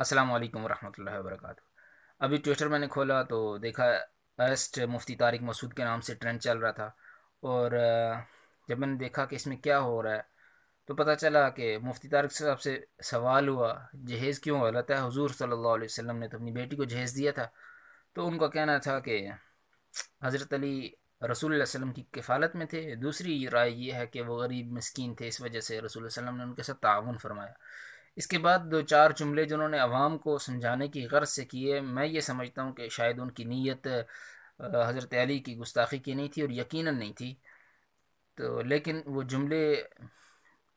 अस्सलाम वालेकुम रहमतुल्लाहि व बरकातहू अभी ट्विटर मैंने खोला तो देखा अस्ट मुफ्ती तारिक मसूद के नाम से ट्रेंड चल रहा था और जब मैंने देखा कि इसमें क्या हो रहा है तो पता चला कि मुफ्ती तारिक साहब से सवाल हुआ जहेज़ क्यों गलत है हजूर सल्लल्लाहु अलैहि वसल्लम ने तो अपनी बेटी को जहेज़ दिया था तो उनका कहना था कि हज़रत अली रसूल वसम की किफ़ालत में थे दूसरी राय यह है कि वह गरीब मस्किन थे इस वजह से रसूल वसम ने उनके साथ ताउन फरमाया इसके बाद दो चार जुमले जिन्होंने अवाम को समझाने की गर्ज से किए मैं ये समझता हूँ कि शायद उनकी नीयत हज़रत अली की गुस्ताखी की नहीं थी और यकीन नहीं थी तो लेकिन वो जुमले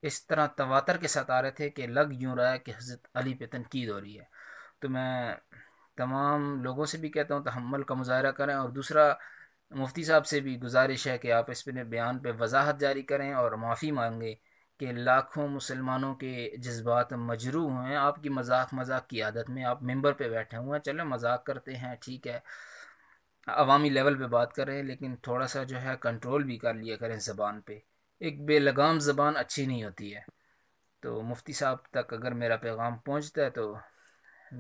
इस तरह तवातर के साथ आ रहे थे कि लग यूँ रहा है कि हज़रत अली पे तनकीद हो रही है तो मैं तमाम लोगों से भी कहता हूँ तहमल का मुजाहरा करें और दूसरा मुफ्ती साहब से भी गुजारिश है कि आप इस पर बयान पर वजाहत जारी करें और माफ़ी मांगें कि लाखों मुसलमानों के जज्बात मजरू हैं आपकी मजाक मजाक की आदत में आप मेंबर पे बैठे हुए हैं चलो मजाक करते हैं ठीक है अवामी लेवल पे बात करें लेकिन थोड़ा सा जो है कंट्रोल भी कर लिया करें ज़बान पे एक बेलगाम ज़बान अच्छी नहीं होती है तो मुफ्ती साहब तक अगर मेरा पैगाम पहुँचता है तो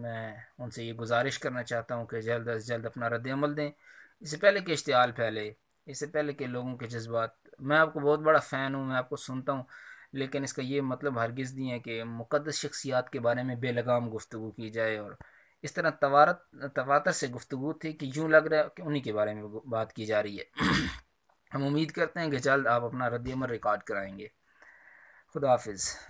मैं उनसे ये गुजारिश करना चाहता हूँ कि जल्द अज जल्द अपना रद्दमल दें इससे पहले कि इश्तहाल फैले इससे पहले के लोगों के जज्बात मैं आपको बहुत बड़ा फ़ैन हूँ मैं आपको सुनता हूँ लेकिन इसका ये मतलब हरगिज़ नहीं है कि मुक़दस शख्सियात के बारे में बेलगाम गुफ्तु की जाए और इस तरह तवारत तवातर से गुफ्तु थी कि यूँ लग रहा है कि उन्हीं के बारे में बात की जा रही है हम उम्मीद करते हैं कि जल्द आप अपना रद्द रिकॉर्ड कराएँगे खुदाफिज